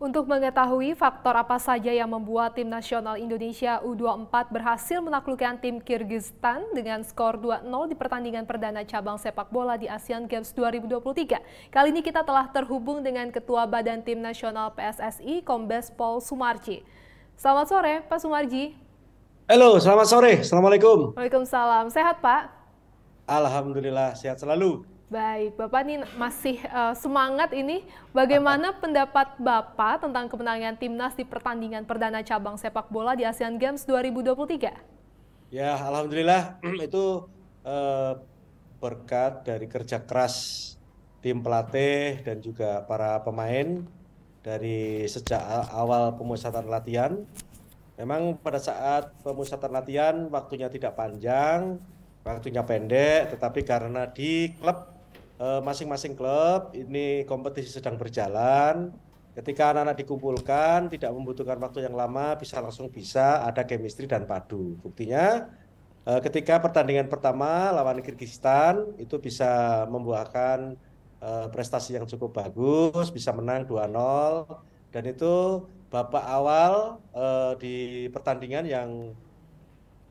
Untuk mengetahui faktor apa saja yang membuat tim nasional Indonesia U24 berhasil menaklukkan tim Kyrgyzstan dengan skor 2-0 di pertandingan perdana cabang sepak bola di Asian Games 2023. Kali ini kita telah terhubung dengan Ketua Badan Tim Nasional PSSI Kombes Paul Sumarji. Selamat sore Pak Sumarji. Halo, selamat sore. Assalamualaikum. Waalaikumsalam. Sehat Pak? Alhamdulillah, sehat selalu. Baik, Bapak ini masih uh, semangat ini. Bagaimana pendapat Bapak tentang kemenangan timnas di pertandingan perdana cabang sepak bola di Asian Games 2023? Ya, alhamdulillah itu uh, berkat dari kerja keras tim pelatih dan juga para pemain dari sejak awal pemusatan latihan. Memang pada saat pemusatan latihan waktunya tidak panjang, waktunya pendek, tetapi karena di klub Eh, masing-masing klub ini kompetisi sedang berjalan. Ketika anak-anak dikumpulkan, tidak membutuhkan waktu yang lama, bisa langsung bisa ada chemistry dan padu. Buktinya eh, ketika pertandingan pertama lawan Kirgistan itu bisa membuahkan eh, prestasi yang cukup bagus, bisa menang 2-0 dan itu bapak awal di pertandingan yang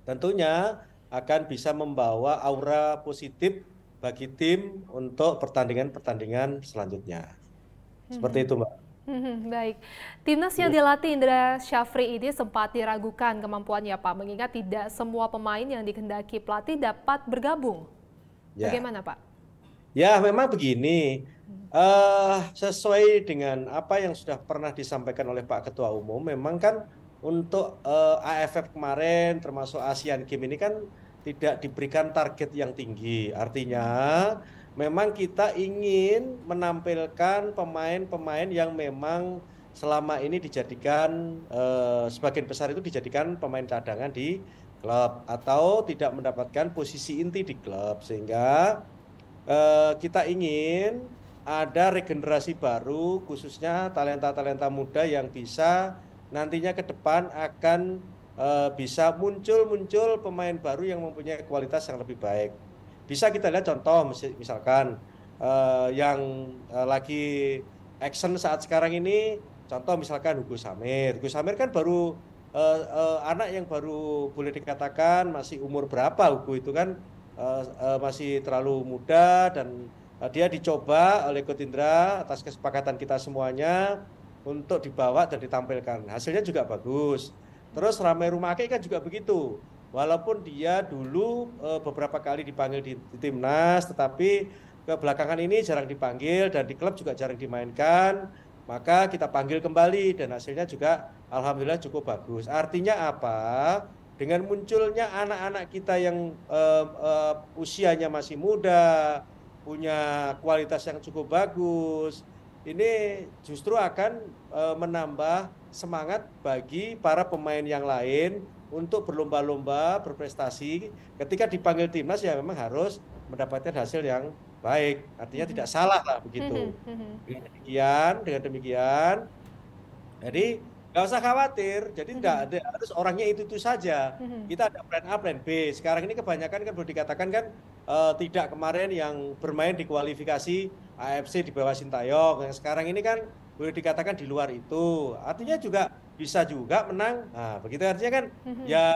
tentunya akan bisa membawa aura positif bagi tim untuk pertandingan-pertandingan selanjutnya. Hmm. Seperti itu, Mbak. Hmm, baik, timnas yang dilatih Indra Syafri ini sempat diragukan kemampuannya Pak, mengingat tidak semua pemain yang dikendaki pelatih dapat bergabung. Ya. Bagaimana Pak? Ya memang begini, uh, sesuai dengan apa yang sudah pernah disampaikan oleh Pak Ketua Umum, memang kan untuk uh, eh, AFF kemarin termasuk ASEAN Games ini kan tidak diberikan target yang tinggi. Artinya memang kita ingin menampilkan pemain-pemain yang memang selama ini dijadikan eh, sebagian besar itu dijadikan pemain cadangan di klub atau tidak mendapatkan posisi inti di klub sehingga eh, kita ingin ada regenerasi baru khususnya talenta-talenta muda yang bisa nantinya ke depan akan Eh, bisa muncul-muncul pemain baru yang mempunyai kualitas yang lebih baik. Bisa kita lihat contoh misalkan uh, yang uh, lagi action saat sekarang ini contoh misalkan Hugo Samir. Hugo Samir kan baru uh, uh, anak yang baru boleh dikatakan masih umur berapa Hugo itu kan uh, uh, masih terlalu muda dan uh, dia dicoba oleh Kotindra atas kesepakatan kita semuanya untuk dibawa dan ditampilkan. Hasilnya juga bagus. Terus Ramai Ake kan juga begitu. Walaupun dia dulu eh, beberapa kali dipanggil di, timnas, tetapi kebelakangan ini jarang dipanggil dan di klub juga jarang dimainkan. Maka kita panggil kembali dan hasilnya juga alhamdulillah cukup bagus. Artinya apa? Dengan munculnya anak-anak kita yang uh, uh, usianya masih muda, punya kualitas yang cukup bagus, ini justru akan e, menambah semangat bagi para pemain yang lain untuk berlomba-lomba, berprestasi. Ketika dipanggil timnas ya memang harus mendapatkan hasil yang baik. Artinya -hmm. tidak salah lah begitu. Hmm, hmm, hmm, dengan demikian, dengan demikian, jadi nggak usah khawatir. Jadi nggak ada harus orangnya itu itu saja. -hmm. Kita ada plan A, plan B. Sekarang ini kebanyakan kan boleh dikatakan kan uh, tidak kemarin yang bermain di kualifikasi AFC di bawah Sintayong. Yang sekarang ini kan boleh dikatakan di luar itu. Artinya juga bisa juga menang. Nah, begitu artinya kan mhm. ya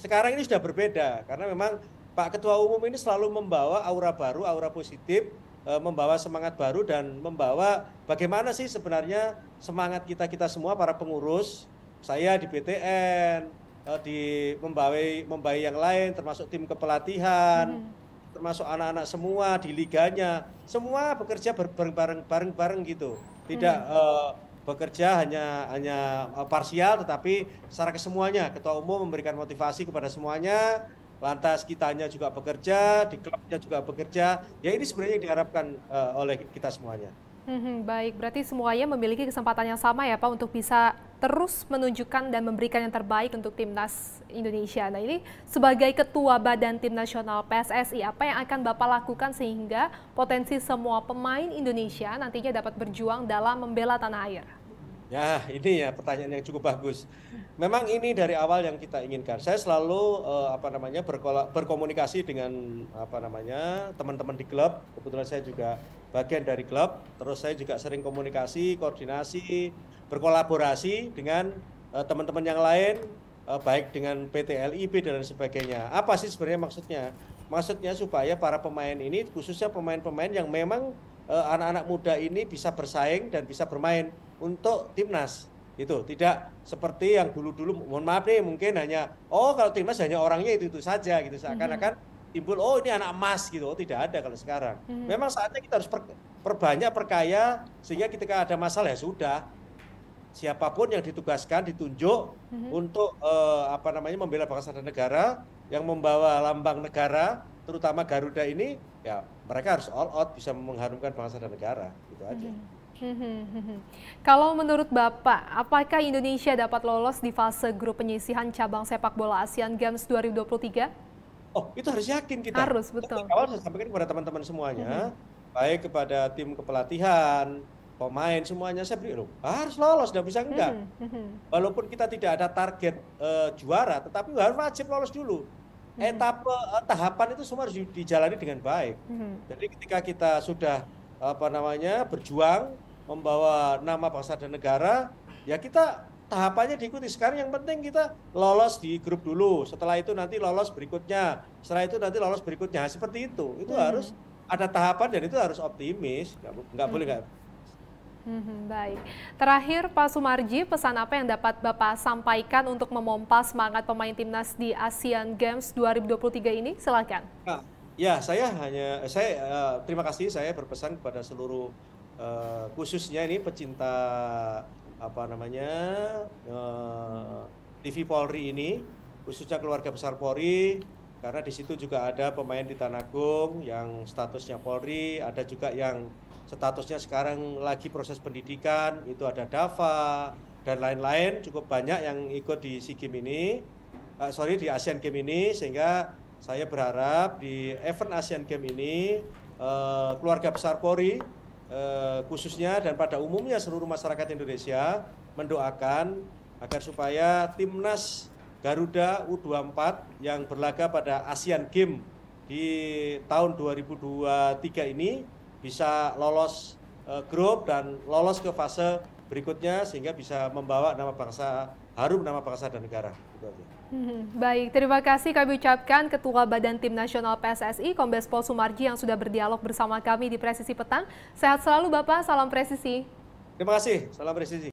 sekarang ini sudah berbeda karena memang Pak Ketua Umum ini selalu membawa aura baru, aura positif, eh, membawa semangat baru dan membawa bagaimana sih sebenarnya semangat kita kita semua para pengurus, saya di BTN, eh, di membawa membawa yang lain termasuk tim kepelatihan. Mhm termasuk anak-anak semua di liganya semua bekerja bareng-bareng gitu tidak hmm. uh, bekerja hanya hanya uh, parsial tetapi secara kesemuanya ketua umum memberikan motivasi kepada semuanya lantas kitanya juga bekerja di klubnya juga bekerja ya ini sebenarnya yang diharapkan uh, oleh kita semuanya Hmm, baik, berarti semuanya memiliki kesempatan yang sama ya Pak untuk bisa terus menunjukkan dan memberikan yang terbaik untuk timnas Indonesia. Nah ini sebagai ketua badan tim nasional PSSI, apa yang akan Bapak lakukan sehingga potensi semua pemain Indonesia nantinya dapat berjuang dalam membela tanah air? Ya ini ya pertanyaan yang cukup bagus memang ini dari awal yang kita inginkan. Saya selalu uh, apa namanya berkomunikasi dengan apa namanya teman-teman di klub. Kebetulan saya juga bagian dari klub. Terus saya juga sering komunikasi, koordinasi, berkolaborasi dengan eh, teman-teman uh, yang lain, uh, baik dengan PT LIB dan lain sebagainya. Apa sih sebenarnya maksudnya? Maksudnya supaya para pemain ini, khususnya pemain-pemain yang memang anak-anak muda ini bisa bersaing dan bisa bermain untuk timnas itu tidak seperti yang dulu-dulu mohon maaf nih mungkin hanya oh kalau timnas hanya orangnya itu itu saja gitu seakan-akan timbul oh ini anak emas gitu oh, tidak ada kalau sekarang hmm. memang saatnya kita harus per, perbanyak perkaya sehingga ketika ada masalah ya sudah siapapun yang ditugaskan ditunjuk hmm. untuk eh, apa namanya membela bangsa dan negara yang membawa lambang negara terutama Garuda ini ya mereka harus all out bisa mengharumkan bangsa dan negara gitu aja. Hmm. Kalau menurut Bapak, apakah Indonesia dapat lolos di fase grup penyisihan cabang sepak bola ASEAN Games 2023? Oh, itu harus yakin kita. Harus, betul. Dari saya sampaikan kepada teman-teman semuanya, hmm. baik kepada tim kepelatihan, pemain semuanya saya beri loh harus lolos dan bisa enggak hmm. walaupun kita tidak ada target uh, juara tetapi harus wajib lolos dulu hmm. etape uh, tahapan itu semua harus dijalani dengan baik hmm. jadi ketika kita sudah apa namanya berjuang membawa nama bangsa dan negara, ya kita tahapannya diikuti. Sekarang yang penting kita lolos di grup dulu, setelah itu nanti lolos berikutnya, setelah itu nanti lolos berikutnya. Nah, seperti itu. Itu hmm. harus ada tahapan dan itu harus optimis. Nggak, nggak hmm. boleh nggak Hmm, baik. Terakhir Pak Sumarji, pesan apa yang dapat Bapak sampaikan untuk memompa semangat pemain timnas di Asian Games 2023 ini? Silakan. Nah, ya, saya hanya eh, saya uh, terima kasih saya berpesan kepada seluruh uh, khususnya ini pecinta apa namanya uh, eh, TV Polri ini khususnya keluarga besar Polri karena di situ juga ada pemain di Tanah Agung yang statusnya Polri, ada juga yang statusnya sekarang lagi proses pendidikan, itu ada Dava dan lain-lain cukup banyak yang ikut di SEA Games ini. Uh, sorry di Asian Games ini sehingga saya berharap di event Asian Games ini uh, keluarga besar Polri eh, khususnya dan pada umumnya seluruh masyarakat Indonesia mendoakan agar supaya timnas Garuda U24 yang berlaga pada Asian Games di tahun 2023 ini bisa lolos eh, grup dan lolos ke fase berikutnya sehingga bisa membawa nama bangsa harum nama bangsa dan negara. Itu aja. Hmm, baik, terima kasih kami ucapkan Ketua Badan Tim Nasional PSSI Kombes Pol Sumarji yang sudah berdialog bersama kami di Presisi Petang. Sehat selalu Bapak, salam presisi. Terima kasih, salam presisi.